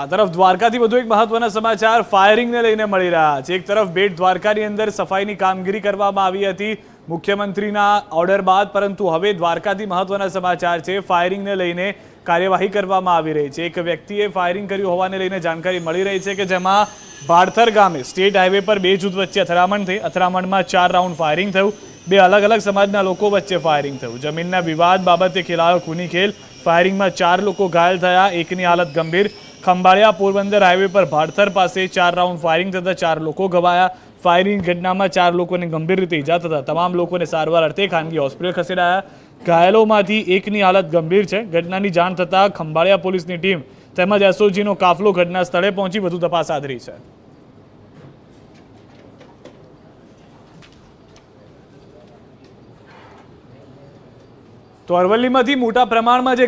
आ तरफ द्वारकाधी मधु एक महत्वपूर्ण समाचार फायरिंग ने लेने મળી રહ્યા છે એક તરફ બેટ દ્વારકાધી અંદર સફાઈની કામગીરી કરવામાં આવી હતી મુખ્યમંત્રીના ઓર્ડર બાદ પરંતુ હવે દ્વારકાધી મહત્વના સમાચાર છે ફાઈરિંગ ને લઈને કાર્યવાહી કરવામાં આવી રહી છે એક વ્યક્તિ એ ફાઈરિંગ કર્યું હોવાને લઈને જાણકારી મળી રહી છે કે જેમાં ભારથર ગામે સ્ટેટ હાઈવે પર બે જુદ વચ્ચે અથડામણ થઈ અથરામણમાં ચાર રાઉન્ડ ફાઈરિંગ થયું બે અલગ અલગ સમાજના લોકો વચ્ચે ફાઈરિંગ થયું જમીનના વિવાદ બાબતે ખિલાકો કોની ખેલ ફાઈરિંગમાં ચાર લોકો घायल થયા એક ની હાલત ગંભીર ખંભાળિયા પોરબંદર હાઈવે પર ભાડથર પાસે ચાર રાઉન્ડ ફાયરિંગ થતાં ચાર લોકો ઘવાયા ફાયરિંગ ઘટનામાં ચાર લોકોને ગંભીર રીતે ઈજા થતા તમામ લોકોને સારવાર અર્થે ખાનગી હોસ્પિટલ ખસેડાયા ઘાયલોમાંથી એકની હાલત ગંભીર છે ઘટનાની જાણ થતાં ખંભાળિયા પોલીસની ટીમ તેમજ એસઓજીનો કાફલો ઘટના સ્થળે પહોંચી વધુ તપાસ આદરી છે તો અરવલ્લીમાંથી મોટા પ્રમાણમાં જે